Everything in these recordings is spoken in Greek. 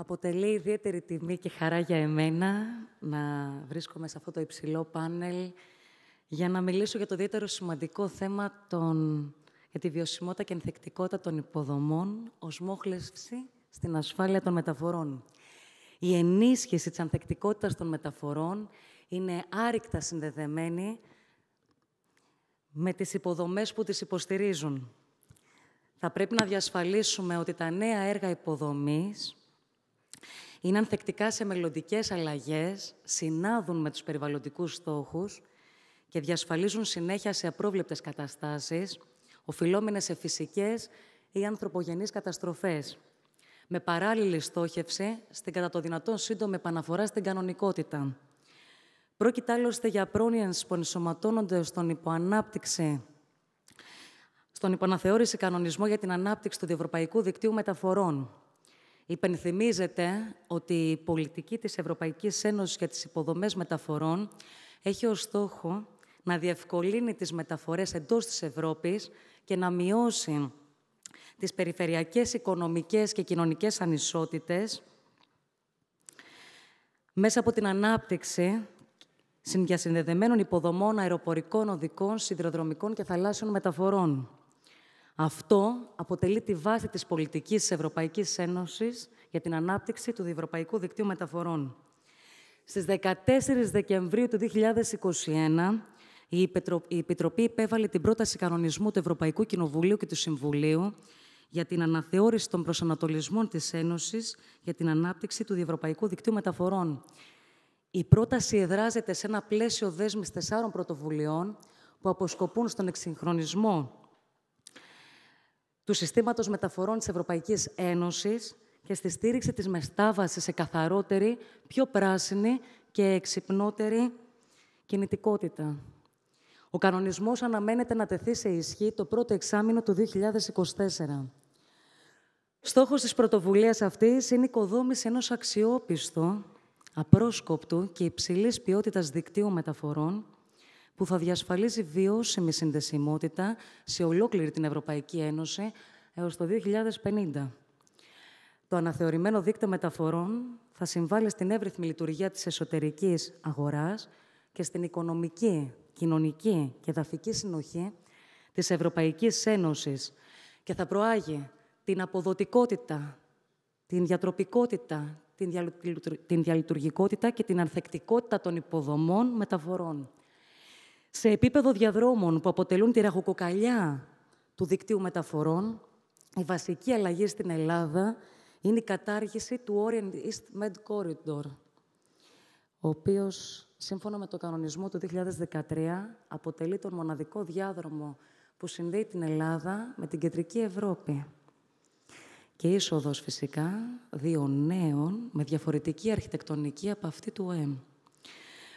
Αποτελεί ιδιαίτερη τιμή και χαρά για εμένα να βρίσκομαι σε αυτό το υψηλό πάνελ για να μιλήσω για το ιδιαίτερο σημαντικό θέμα των... για τη βιωσιμότητα και ενθεκτικότητα των υποδομών ως μόχλευση στην ασφάλεια των μεταφορών. Η ενίσχυση της ανθεκτικότητας των μεταφορών είναι άρρηκτα συνδεδεμένη με τις υποδομές που τις υποστηρίζουν. Θα πρέπει να διασφαλίσουμε ότι τα νέα έργα υποδομής είναι ανθεκτικά σε μελλοντικές αλλαγές, συνάδουν με τους περιβαλλοντικούς στόχους και διασφαλίζουν συνέχεια σε απρόβλεπτες καταστάσεις, οφειλόμενες σε φυσικές ή ανθρωπογενείς καταστροφές, με παράλληλη στόχευση στην κατά το δυνατόν σύντομη επαναφορά στην κανονικότητα. Πρόκειται άλλωστε για πρόνοιες που ενσωματώνονται στον υποανάπτυξη στον υποναθεώρηση κανονισμό για την ανάπτυξη του διευρωπαϊκού δικτύου μεταφορών, Υπενθυμίζεται ότι η πολιτική της Ευρωπαϊκής Ένωσης για τις υποδομές μεταφορών έχει ως στόχο να διευκολύνει τις μεταφορές εντός της Ευρώπης και να μειώσει τις περιφερειακές, οικονομικές και κοινωνικές ανισότητες μέσα από την ανάπτυξη συνδιασυνδεδεμένων υποδομών αεροπορικών, οδικών, σιδηροδρομικών και θαλάσσιων μεταφορών. Αυτό αποτελεί τη βάση της πολιτικής της Ευρωπαϊκής Ένωσης για την ανάπτυξη του Διευρωπαϊκού Δικτύου Μεταφορών. Στις 14 Δεκεμβρίου του 2021, η Επιτροπή υπέβαλε την πρόταση κανονισμού του Ευρωπαϊκού Κοινοβουλίου και του Συμβουλίου για την αναθεώρηση των προσανατολισμών της Ένωσης για την ανάπτυξη του Διευρωπαϊκού Δικτύου Μεταφορών. Η πρόταση εδράζεται σε ένα πλαίσιο δέσμης τεσσάρων πρωτοβουλειών που αποσκοπούν στον εξυγχρονισμό του συστήματος μεταφορών της Ευρωπαϊκής Ένωσης και στη στήριξη της μεστάβασης σε καθαρότερη, πιο πράσινη και εξυπνότερη κινητικότητα. Ο κανονισμός αναμένεται να τεθεί σε ισχύ το πρώτο εξάμεινο του 2024. Στόχος της πρωτοβουλίας αυτής είναι η οικοδόμηση ενός αξιόπιστου, απρόσκοπτου και υψηλής ποιότητας δικτύου μεταφορών, που θα διασφαλίζει βιώσιμη συνδεσιμότητα σε ολόκληρη την Ευρωπαϊκή Ένωση έως το 2050. Το αναθεωρημένο δίκτυο μεταφορών θα συμβάλλει στην εύρυθμη λειτουργία της εσωτερικής αγοράς και στην οικονομική, κοινωνική και δαφική συνοχή της Ευρωπαϊκής Ένωσης και θα προάγει την αποδοτικότητα, την διατροπικότητα, την διαλειτουργικότητα και την ανθεκτικότητα των υποδομών μεταφορών σε επίπεδο διαδρόμων που αποτελούν τη ραχοκοκαλιά του δικτύου μεταφορών, η βασική αλλαγή στην Ελλάδα είναι η κατάργηση του Orient East Med Corridor, ο οποίος, σύμφωνα με το κανονισμό του 2013, αποτελεί τον μοναδικό διάδρομο που συνδέει την Ελλάδα με την κεντρική Ευρώπη. Και είσοδος, φυσικά, δύο νέων με διαφορετική αρχιτεκτονική από αυτή του ΟΕΜ.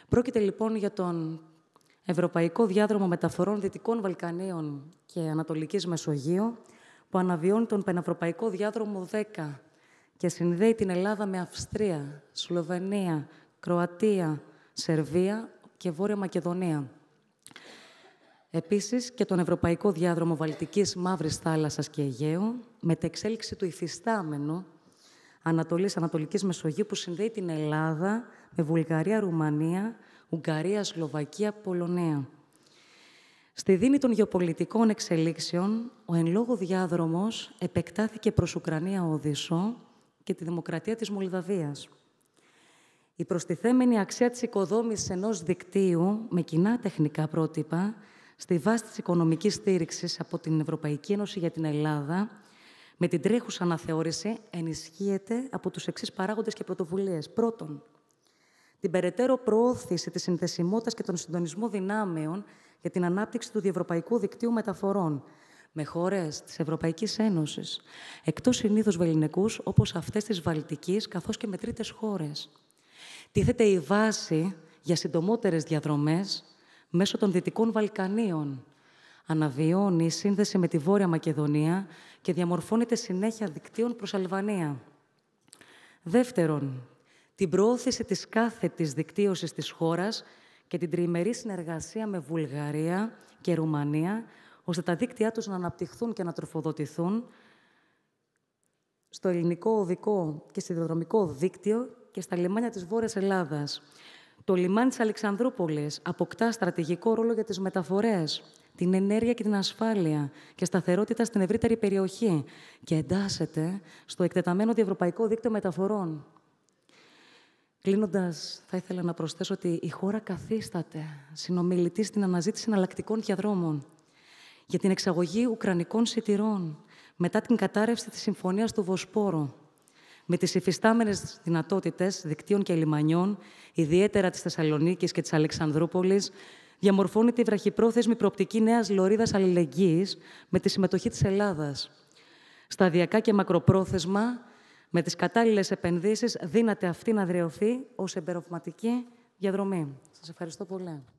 Πρόκειται, λοιπόν, για τον Ευρωπαϊκό Διάδρομο Μεταφορών Δυτικών Βαλκανίων και Ανατολικής Μεσογείου, που αναβιώνει τον Πενευρωπαϊκό Διάδρομο 10 και συνδέει την Ελλάδα με Αυστρία, Σλοβενία, Κροατία, Σερβία και Βόρεια Μακεδονία. Επίσης και τον Ευρωπαϊκό Διάδρομο Βαλτικής Μαύρης Θάλασσας και Αιγαίου, με την εξέλιξη του υφιστάμενου Ανατολή Ανατολική Μεσογείου που συνδέει την Ελλάδα με Βουλγαρία, Ρουμανία, Ουγγαρία, Σλοβακία, Πολωνία. Στη δίνη των γεωπολιτικών εξελίξεων, ο εν λόγω διάδρομος επεκτάθηκε προς Ουκρανία Οδύσσο και τη δημοκρατία της Μολδαβίας. Η προστιθέμενη αξία της οικοδόμησης ενός δικτύου με κοινά τεχνικά πρότυπα στη βάση της οικονομικής στήριξης από την Ευρωπαϊκή Ένωση για την Ελλάδα με την τρέχουσα αναθεώρηση ενισχύεται από τους εξής παράγοντες και πρωτοβουλίες Πρώτον, την περαιτέρω προώθηση της συνθεσιμότητας και τον συντονισμό δυνάμεων για την ανάπτυξη του διευρωπαϊκού δικτύου μεταφορών με χώρες της Ευρωπαϊκής Ένωσης, εκτός συνήθως βεληνικούς όπως αυτές της Βαλτικής, καθώς και με τρίτες χώρες. Τίθεται η βάση για συντομότερες διαδρομές μέσω των Δυτικών Βαλκανίων. Αναβιώνει η σύνδεση με τη Βόρεια Μακεδονία και διαμορφώνεται συνέχεια δικτύων προς Αλβανία. Δεύτερον, την προώθηση της της δικτύωσης της χώρας και την τριημερή συνεργασία με Βουλγαρία και Ρουμανία, ώστε τα δίκτυά τους να αναπτυχθούν και να τροφοδοτηθούν στο ελληνικό οδικό και σιδηροδρομικό δίκτυο και στα λιμάνια της Βόρειας Ελλάδας. Το λιμάνι της Αλεξανδρούπολης αποκτά στρατηγικό ρόλο για τις μεταφορές, την ενέργεια και την ασφάλεια και σταθερότητα στην ευρύτερη περιοχή και εντάσσεται στο εκτεταμένο διευρωπαϊκό δίκτυο μεταφορών. Κλείνοντας θα ήθελα να προσθέσω ότι η χώρα καθίσταται συνομιλητή στην αναζήτηση εναλλακτικών διαδρόμων για την εξαγωγή ουκρανικών σιτηρών μετά την κατάρρευση της συμφωνίας του Βοσπόρου με τις υφιστάμενες δυνατότητες δικτύων και λιμανιών, ιδιαίτερα της Θεσσαλονίκης και της Αλεξανδρούπολης διαμορφώνεται η βραχυπρόθεσμη προοπτική νέας λωρίδας αλληλεγγύης με τη συμμετοχή της Ελλάδας. Σταδιακά και μακροπρόθεσμα, με τις κατάλληλες επενδύσεις δύναται αυτή να δρεωθεί ως εμπεριβματική διαδρομή. Σας ευχαριστώ πολύ.